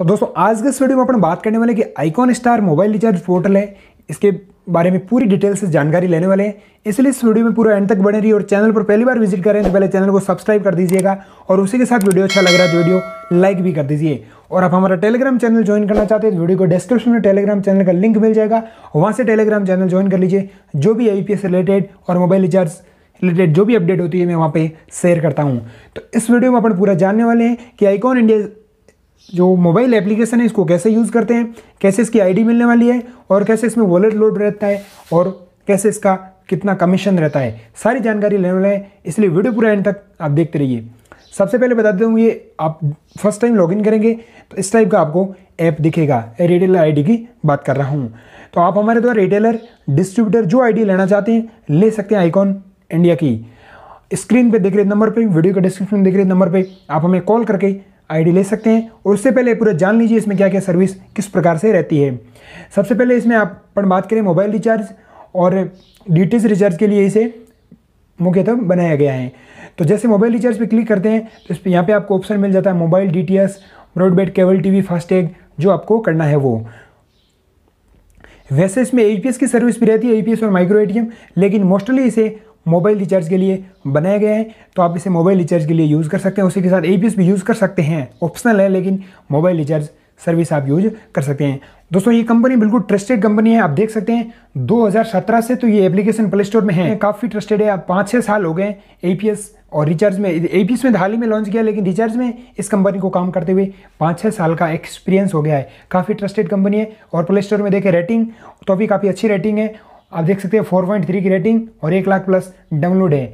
तो दोस्तों आज के इस वीडियो में अपन बात करने वाले कि icon star mobile recharge portal है इसके बारे में पूरी डिटेल से जानकारी लेने वाले हैं इसलिए इस वीडियो में पूरा एंड तक बने रहिए और चैनल पर पहली बार विजिट करें तो पहले चैनल को सब्सक्राइब कर दीजिएगा और उसी के साथ वीडियो अच्छा लग रहा है तो वीडियो लाइक भी कर दीजिए और आप हमारा टेलीग्राम चैनल ज्वाइन करना चाहते हैं तो वीडियो को डिस्क्रिप्शन में टेलीग्राम चैनल का लिंक मिल जाएगा वहाँ से टेलीग्राम चैनल ज्वाइन कर लीजिए जो भी आई रिलेटेड और मोबाइल रिचार्ज रिलेटेड जो भी अपडेट होती है मैं वहाँ पर शेयर करता हूँ तो इस वीडियो में अपन पूरा जानने वाले हैं कि आईकॉन इंडिया जो मोबाइल एप्लीकेशन है इसको कैसे यूज़ करते हैं कैसे इसकी आईडी मिलने वाली है और कैसे इसमें वॉलेट लोड रहता है और कैसे इसका कितना कमीशन रहता है सारी जानकारी लेने वाले हैं इसलिए वीडियो पूरा एंड तक आप देखते रहिए सबसे पहले बता देता हूँ ये आप फर्स्ट टाइम लॉगिन करेंगे तो इस टाइप का आपको ऐप दिखेगा रिटेलर आईडी की बात कर रहा हूँ तो आप हमारे द्वारा रिटेलर डिस्ट्रीब्यूटर जो आईडी लेना चाहते हैं ले सकते हैं आइकॉन इंडिया की स्क्रीन पे देख रहे नंबर पे वीडियो के डिस्क्रिप्शन में देख रहे नंबर पे आप हमें कॉल करके आईडी ले सकते हैं और उससे पहले पूरा जान लीजिए इसमें क्या क्या सर्विस किस प्रकार से रहती है सबसे पहले इसमें आप अपन बात करें मोबाइल रिचार्ज और डी रिचार्ज के लिए इसे मुख्यतः बनाया गया है तो जैसे मोबाइल रिचार्ज पे क्लिक करते हैं तो इस पर यहाँ पर आपको ऑप्शन मिल जाता है mobile D broadband cable V FASTag जो आपको करना है वो वैसे इसमें ए की सर्विस भी रहती है ए और माइक्रो ए लेकिन मोस्टली इसे मोबाइल रिचार्ज के लिए बनाया गया है तो आप इसे मोबाइल रिचार्ज के लिए यूज़ कर सकते हैं उसी के साथ ए भी यूज़ कर सकते हैं ऑप्शनल है लेकिन मोबाइल रिचार्ज सर्विस आप यूज कर सकते हैं दोस्तों ये कंपनी बिल्कुल ट्रस्टेड कंपनी है आप देख सकते हैं 2017 से तो ये एप्लीकेशन प्ले स्टोर में है काफ़ी ट्रस्टेड है आप पाँच छः साल हो गए ए और रिचार्ज में ए में तो हाल ही में लॉन्च किया लेकिन रिचार्ज में इस कंपनी को काम करते हुए पाँच छः साल का एक्सपीरियंस हो गया है काफ़ी ट्रस्टेड कंपनी है और प्ले स्टोर में देखें रेटिंग तो भी काफ़ी अच्छी रेटिंग है आप देख सकते हैं फोर पॉइंट थ्री की रेटिंग और एक लाख प्लस डाउनलोड है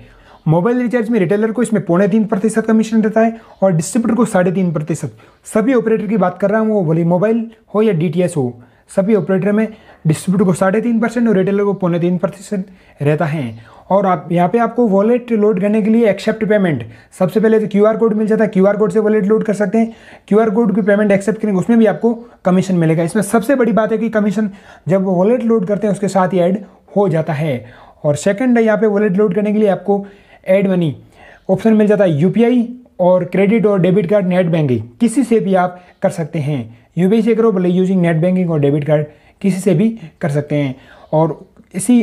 मोबाइल रिचार्ज में रिटेलर को इसमें पौने तीन प्रतिशत कमीशन देता है और डिस्ट्रीब्यूटर को साढ़े तीन प्रतिशत सभी ऑपरेटर की बात कर रहा हूँ वो बोले मोबाइल हो या डी हो सभी ऑपरेटर में डिस्ट्रीब्यूटर को साढ़े तीन परसेंट और रिटेलर को पौने तीन प्रतिशत रहता है और आप यहाँ पे आपको वॉलेट लोड करने के लिए एक्सेप्ट पेमेंट सबसे पहले तो क्यूआर कोड मिल जाता है क्यूआर कोड से वॉलेट लोड कर सकते हैं क्यूआर कोड की पेमेंट एक्सेप्ट करेंगे उसमें भी आपको कमीशन मिलेगा इसमें सबसे बड़ी बात है कि कमीशन जब वॉलेट लोड करते हैं उसके साथ ही ऐड हो जाता है और सेकेंड है यहाँ पे वॉलेट लोड करने के लिए आपको एड मनी ऑप्शन मिल जाता है यू और क्रेडिट और डेबिट कार्ड नेट बैंकिंग किसी से भी आप कर सकते हैं यू से करो भले यूजिंग नेट बैंकिंग और डेबिट कार्ड किसी से भी कर सकते हैं और इसी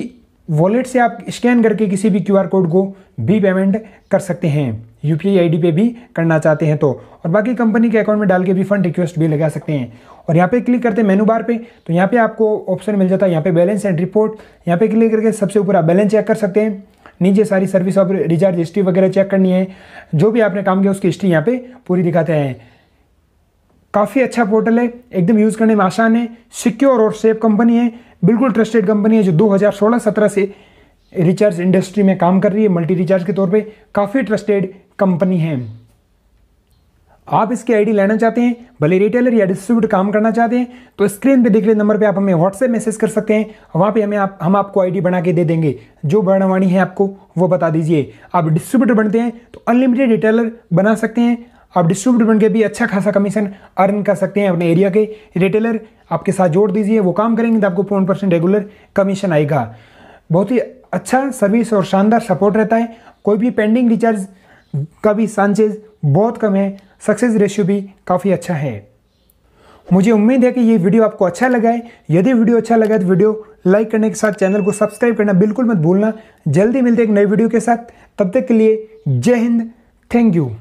वॉलेट से आप स्कैन करके किसी भी क्यूआर कोड को भी पेमेंट कर सकते हैं यू पी आई पे भी करना चाहते हैं तो और बाकी कंपनी के अकाउंट में डाल के भी फंड रिक्वेस्ट भी लगा सकते हैं और यहाँ पे क्लिक करते हैं मेनू बार पे तो यहाँ पे आपको ऑप्शन मिल जाता है यहाँ पे बैलेंस एंड रिपोर्ट यहाँ पे क्लिक करके सबसे ऊपर आप बैलेंस चेक कर सकते हैं नीचे सारी सर्विस ऑफ रिचार्ज हिस्ट्री वगैरह चेक करनी है जो भी आपने काम किया उसकी हिस्ट्री यहाँ पे पूरी दिखाते हैं काफ़ी अच्छा पोर्टल है एकदम यूज़ करने में आसान है सिक्योर और सेफ कंपनी है बिल्कुल ट्रस्टेड कंपनी है जो 2016-17 से रिचार्ज इंडस्ट्री में काम कर रही है मल्टी रिचार्ज के तौर पे काफ़ी ट्रस्टेड कंपनी है आप इसकी आईडी लेना चाहते हैं भले रिटेलर या डिस्ट्रीब्यूटर काम करना चाहते हैं तो स्क्रीन पे दिख रहे नंबर पे आप हमें व्हाट्सएप मैसेज कर सकते हैं वहाँ पे हमें आप हम आपको आईडी बना के दे देंगे जो बनवानी है आपको वो बता दीजिए आप डिस्ट्रीब्यूटर बनते हैं तो अनलिमिटेड रिटेलर बना सकते हैं आप डिस्ट्रीब्यूटर बन के भी अच्छा खासा कमीशन अर्न कर सकते हैं अपने एरिया के रिटेलर आपके साथ जोड़ दीजिए वो काम करेंगे तो आपको पौन परसेंट रेगुलर कमीशन आएगा बहुत ही अच्छा सर्विस और शानदार सपोर्ट रहता है कोई भी पेंडिंग रिचार्ज कभी चांसेज बहुत कम है सक्सेस रेशियो भी काफ़ी अच्छा है मुझे उम्मीद है कि ये वीडियो आपको अच्छा लगा है यदि वीडियो अच्छा लगा है तो वीडियो लाइक करने के साथ चैनल को सब्सक्राइब करना बिल्कुल मत भूलना जल्दी मिलते एक नई वीडियो के साथ तब तक के लिए जय हिंद थैंक यू